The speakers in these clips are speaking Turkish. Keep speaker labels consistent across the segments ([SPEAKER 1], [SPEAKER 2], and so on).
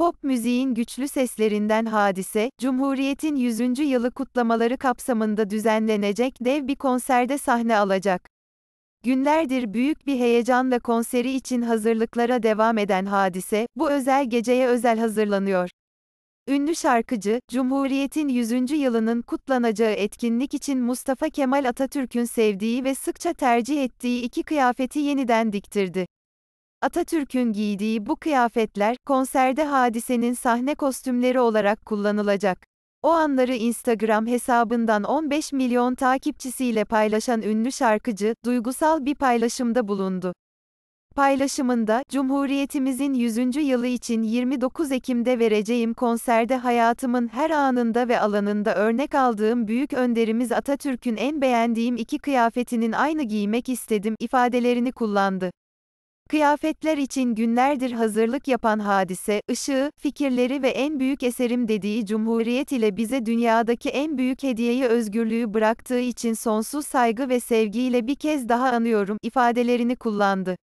[SPEAKER 1] Pop müziğin güçlü seslerinden Hadise, Cumhuriyet'in 100. yılı kutlamaları kapsamında düzenlenecek dev bir konserde sahne alacak. Günlerdir büyük bir heyecanla konseri için hazırlıklara devam eden Hadise, bu özel geceye özel hazırlanıyor. Ünlü şarkıcı, Cumhuriyet'in 100. yılının kutlanacağı etkinlik için Mustafa Kemal Atatürk'ün sevdiği ve sıkça tercih ettiği iki kıyafeti yeniden diktirdi. Atatürk'ün giydiği bu kıyafetler, konserde hadisenin sahne kostümleri olarak kullanılacak. O anları Instagram hesabından 15 milyon takipçisiyle paylaşan ünlü şarkıcı, duygusal bir paylaşımda bulundu. Paylaşımında, Cumhuriyetimizin 100. yılı için 29 Ekim'de vereceğim konserde hayatımın her anında ve alanında örnek aldığım büyük önderimiz Atatürk'ün en beğendiğim iki kıyafetinin aynı giymek istedim ifadelerini kullandı. Kıyafetler için günlerdir hazırlık yapan hadise, ışığı, fikirleri ve en büyük eserim dediği Cumhuriyet ile bize dünyadaki en büyük hediyeyi özgürlüğü bıraktığı için sonsuz saygı ve sevgiyle bir kez daha anıyorum ifadelerini kullandı.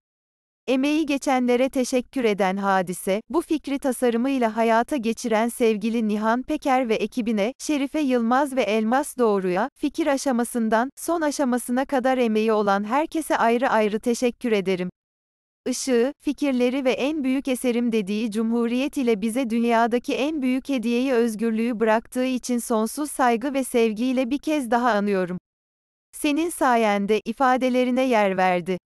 [SPEAKER 1] Emeği geçenlere teşekkür eden hadise, bu fikri tasarımıyla hayata geçiren sevgili Nihan Peker ve ekibine, Şerife Yılmaz ve Elmas Doğru'ya, fikir aşamasından, son aşamasına kadar emeği olan herkese ayrı ayrı teşekkür ederim ışığı, fikirleri ve en büyük eserim dediği Cumhuriyet ile bize dünyadaki en büyük hediyeyi özgürlüğü bıraktığı için sonsuz saygı ve sevgiyle bir kez daha anıyorum. Senin sayende ifadelerine yer verdi.